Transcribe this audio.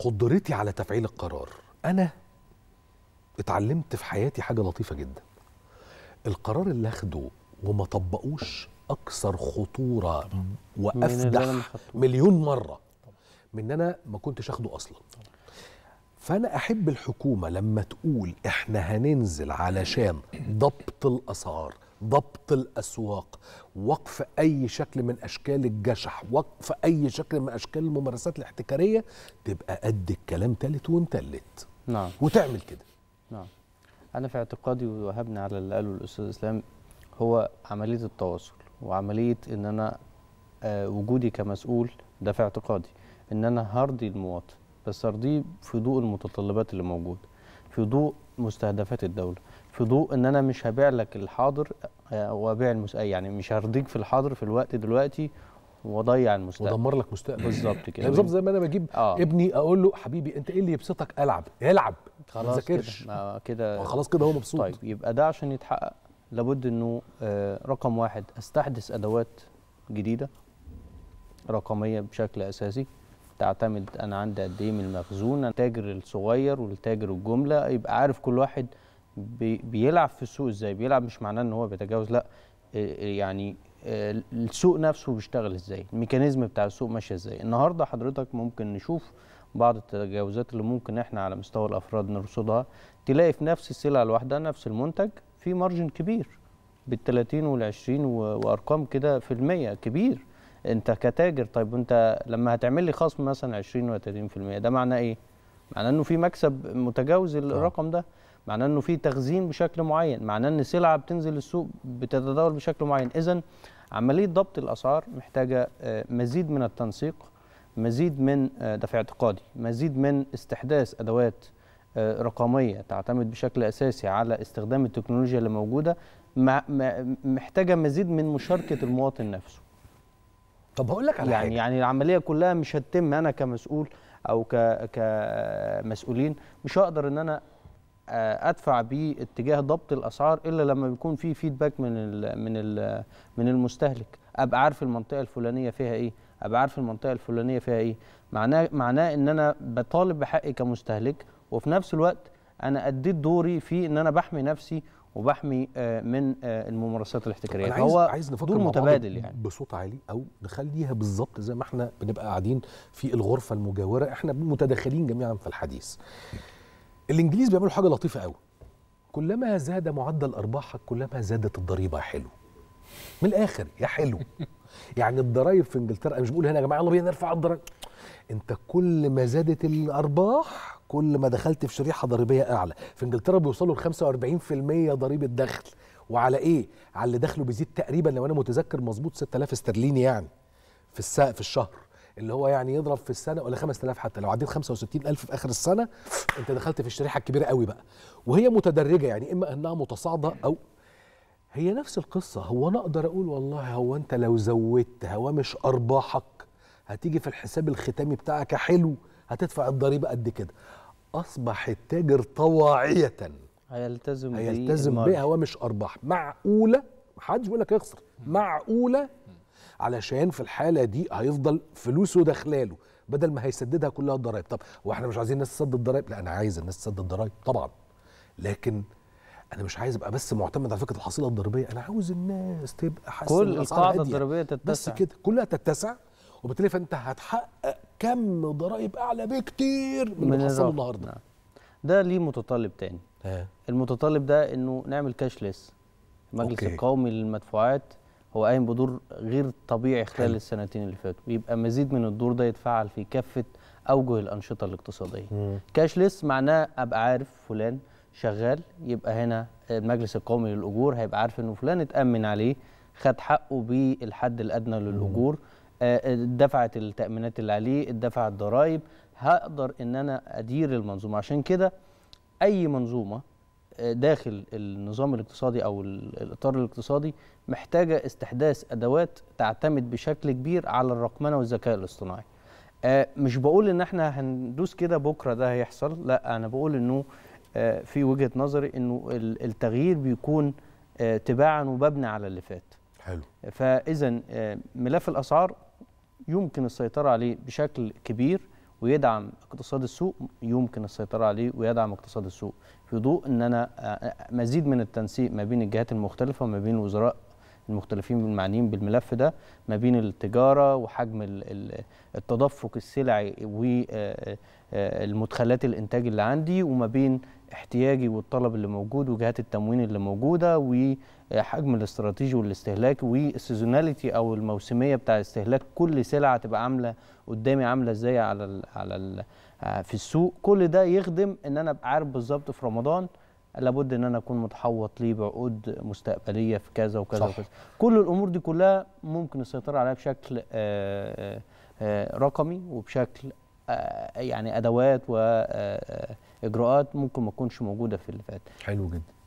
قدرتي على تفعيل القرار انا اتعلمت في حياتي حاجه لطيفه جدا القرار اللي اخده وما طبقوش اكثر خطوره وافدح مليون مره من ان انا ما كنتش اخده اصلا فانا احب الحكومه لما تقول احنا هننزل علشان ضبط الاسعار ضبط الاسواق وقف اي شكل من اشكال الجشح وقف اي شكل من اشكال الممارسات الاحتكاريه تبقى قد الكلام تالت ومتلت نعم وتعمل كده نعم انا في اعتقادي وهبني على اللي قاله الاستاذ اسلام هو عمليه التواصل وعمليه ان انا آه، وجودي كمسؤول ده في اعتقادي ان انا هرضي المواطن بس ارضيه في ضوء المتطلبات اللي موجوده في ضوء مستهدفات الدوله في ضوء ان انا مش هبيع لك الحاضر آه، وابيع المس... آه، يعني مش هرضيك في الحاضر في الوقت دلوقتي واضيع المستقبل ودمر لك مستقبل بالظبط يعني كده بالظبط زي ما انا بجيب آه. ابني اقول له حبيبي انت ايه اللي يبسطك العب العب خلاص تذاكرش كده آه، خلاص كده هو مبسوط طيب يبقى ده عشان يتحقق لابد انه آه رقم واحد استحدث ادوات جديده رقميه بشكل اساسي تعتمد انا عندي قد ايه من المخزون التاجر الصغير والتاجر الجمله يبقى عارف كل واحد بيلعب في السوق ازاي بيلعب مش معناه ان هو بيتجاوز لا يعني السوق نفسه بيشتغل ازاي الميكانيزم بتاع السوق ماشي ازاي النهارده حضرتك ممكن نشوف بعض التجاوزات اللي ممكن احنا على مستوى الافراد نرصدها تلاقي في نفس السلعه الواحده نفس المنتج في مارجن كبير بال 30 وال 20 وارقام كده في المية كبير انت كتاجر طيب وانت لما هتعمل لي خصم مثلا 20 ولا 30% ده معناه ايه؟ معناه انه في مكسب متجاوز آه. الرقم ده معناه انه في تخزين بشكل معين معناه ان سلعه بتنزل السوق بتتداول بشكل معين اذا عمليه ضبط الاسعار محتاجه آه، مزيد من التنسيق مزيد من آه، دفع اعتقادي مزيد من استحداث ادوات رقميه تعتمد بشكل اساسي على استخدام التكنولوجيا اللي موجوده محتاجه مزيد من مشاركه المواطن نفسه طب هقول لك على يعني حاجة. يعني العمليه كلها مش هتتم انا كمسؤول او ك كمسؤولين مش هقدر ان انا آه، ادفع بيه اتجاه ضبط الاسعار الا لما بيكون في فيدباك من الـ من الـ من المستهلك ابقى عارف المنطقه الفلانيه فيها ايه ابقى عارف المنطقه الفلانيه فيها ايه معناه معناه ان انا بطالب بحقي كمستهلك وفي نفس الوقت انا اديت دوري في ان انا بحمي نفسي وبحمي آه، من آه، الممارسات الاحتكاريه هو عايز نفكر دور متبادل يعني بصوت عالي او نخليها بالظبط زي ما احنا بنبقى قاعدين في الغرفه المجاوره احنا متداخلين جميعا في الحديث الانجليز بيعملوا حاجه لطيفه قوي كلما زاد معدل ارباحك كلما زادت الضريبه يا حلو من الاخر يا حلو يعني الضرايب في انجلترا مش بقول هنا يا جماعه يلا بينا نرفع الضرايب انت كل ما زادت الارباح كل ما دخلت في شريحه ضريبيه اعلى في انجلترا بيوصلوا ل 45% ضريبه دخل وعلى ايه على اللي دخله بيزيد تقريبا لو انا متذكر مظبوط 6000 استرليني يعني في السقف في الشهر اللي هو يعني يضرب في السنه ولا 5000 حتى لو عديت 65000 في اخر السنه انت دخلت في الشريحه الكبيره قوي بقى وهي متدرجه يعني اما انها متصاعده او هي نفس القصه هو انا اقدر اقول والله هو انت لو زودت هوامش ارباحك هتيجي في الحساب الختامي بتاعك حلو هتدفع الضريبه قد كده اصبح التاجر طواعيه هيلتزم هيلتزم بهوامش ارباح معقوله محدش بيقول لك اخسر معقوله علشان في الحاله دي هيفضل فلوسه داخلاله بدل ما هيسددها كلها الضرايب طب واحنا مش عايزين الناس تسدد الضرايب لا انا عايز الناس تسدد الضرايب طبعا لكن انا مش عايز ابقى بس معتمد على فكره الحصيله الضريبيه انا عاوز الناس تبقى حاسه كل القاعده الضريبيه تتسع بس كده كلها تتسع وبالتالي فانت هتحقق كم ضرائب اعلى بكتير من اللي حصل النهارده نعم. ده ليه متطلب تاني ها. المتطلب ده انه نعمل كاشلس المجلس أوكي. القومي للمدفوعات هو قايم بدور غير طبيعي خلال حل. السنتين اللي فاتوا يبقى مزيد من الدور ده يتفعل في كافه اوجه الانشطه الاقتصاديه كاش كاشلس معناه ابقى عارف فلان شغال يبقى هنا المجلس القومي للاجور هيبقى عارف انه فلان اتامن عليه خد حقه بالحد الادنى للاجور مم. آه، آه، دفعت التامينات اللي عليه الدفع الضرائب هقدر ان انا ادير المنظومه عشان كده اي منظومه آه، داخل النظام الاقتصادي او الاطار الاقتصادي محتاجه استحداث ادوات تعتمد بشكل كبير على الرقمنه والذكاء الاصطناعي مش بقول ان احنا هندوس كده بكره ده هيحصل لا انا بقول انه في وجهه نظري انه التغيير بيكون تباعا وببنى على اللي فات حلو فاذا ملف الاسعار يمكن السيطرة عليه بشكل كبير ويدعم اقتصاد السوق يمكن السيطرة عليه ويدعم اقتصاد السوق في ضوء أن أنا آه، آه، مزيد من التنسيق ما بين الجهات المختلفة وما بين الوزراء المختلفين المعنيين بالملف ده ما بين التجارة وحجم التدفق السلعي والمدخلات آه، الإنتاج اللي عندي وما بين احتياجي والطلب اللي موجود وجهات التموين اللي موجوده وحجم الاستراتيجي والاستهلاك والسيزوناليتي او الموسميه بتاع استهلاك كل سلعه تبقى عامله قدامي عامله ازاي على الـ على الـ آه، في السوق كل ده يخدم ان انا ابقى عارف بالظبط في رمضان لابد ان انا اكون متحوط ليه بعقود مستقبليه في كذا وكذا صح. وكذا كل الامور دي كلها ممكن السيطره عليها بشكل آآ آه، آآ آه، رقمي وبشكل آه، يعني ادوات واجراءات آه، آه، ممكن ما تكونش موجوده في اللي فات حلو جدا طيب